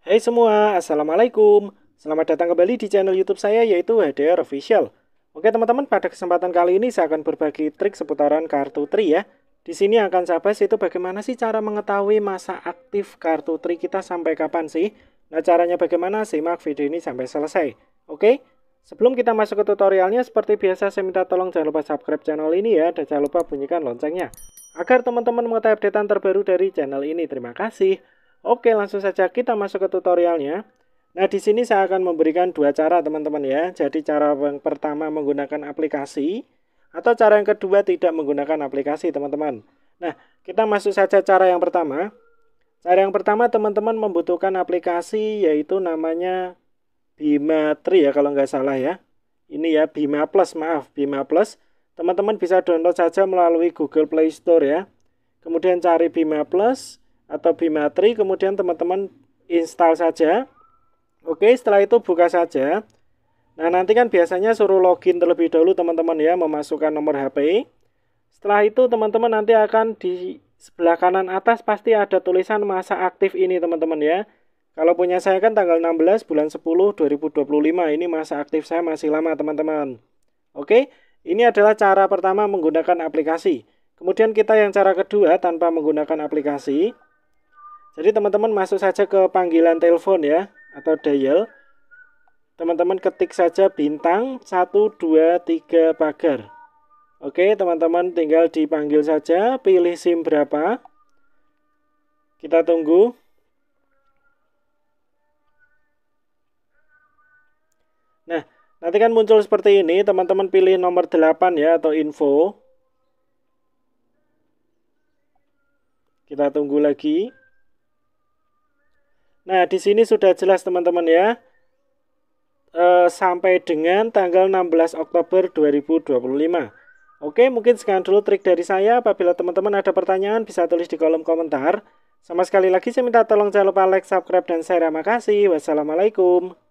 Hai semua, Assalamualaikum. Selamat datang kembali di channel YouTube saya yaitu HDR Official. Oke teman-teman, pada kesempatan kali ini saya akan berbagi trik seputaran kartu tri ya. Di sini akan saya bahas itu bagaimana sih cara mengetahui masa aktif kartu tri kita sampai kapan sih. Nah caranya bagaimana, simak video ini sampai selesai. Oke, sebelum kita masuk ke tutorialnya, seperti biasa saya minta tolong jangan lupa subscribe channel ini ya, dan jangan lupa bunyikan loncengnya. Agar teman-teman mengetahui updatean terbaru dari channel ini, terima kasih. Oke, langsung saja kita masuk ke tutorialnya. Nah, di sini saya akan memberikan dua cara, teman-teman ya. Jadi, cara yang pertama menggunakan aplikasi atau cara yang kedua tidak menggunakan aplikasi, teman-teman. Nah, kita masuk saja cara yang pertama. Cara yang pertama, teman-teman membutuhkan aplikasi yaitu namanya Bima Tri ya kalau nggak salah ya. Ini ya Bima Plus, maaf, Bima Plus. Teman-teman bisa download saja melalui Google Play Store ya. Kemudian cari Bima Plus, atau bimatri kemudian teman-teman install saja oke setelah itu buka saja nah nanti kan biasanya suruh login terlebih dahulu teman-teman ya memasukkan nomor HP setelah itu teman-teman nanti akan di sebelah kanan atas pasti ada tulisan masa aktif ini teman-teman ya kalau punya saya kan tanggal 16 bulan 10 2025 ini masa aktif saya masih lama teman-teman oke ini adalah cara pertama menggunakan aplikasi Kemudian kita yang cara kedua tanpa menggunakan aplikasi. Jadi teman-teman masuk saja ke panggilan telepon ya atau dial. Teman-teman ketik saja bintang 123 pagar. Oke, teman-teman tinggal dipanggil saja, pilih SIM berapa. Kita tunggu. Nah, nanti kan muncul seperti ini, teman-teman pilih nomor 8 ya atau info. Kita tunggu lagi. Nah, di sini sudah jelas teman-teman ya. E, sampai dengan tanggal 16 Oktober 2025. Oke, mungkin sekian dulu trik dari saya. Apabila teman-teman ada pertanyaan, bisa tulis di kolom komentar. Sama sekali lagi saya minta tolong jangan lupa like, subscribe, dan share. Terima kasih. Wassalamualaikum.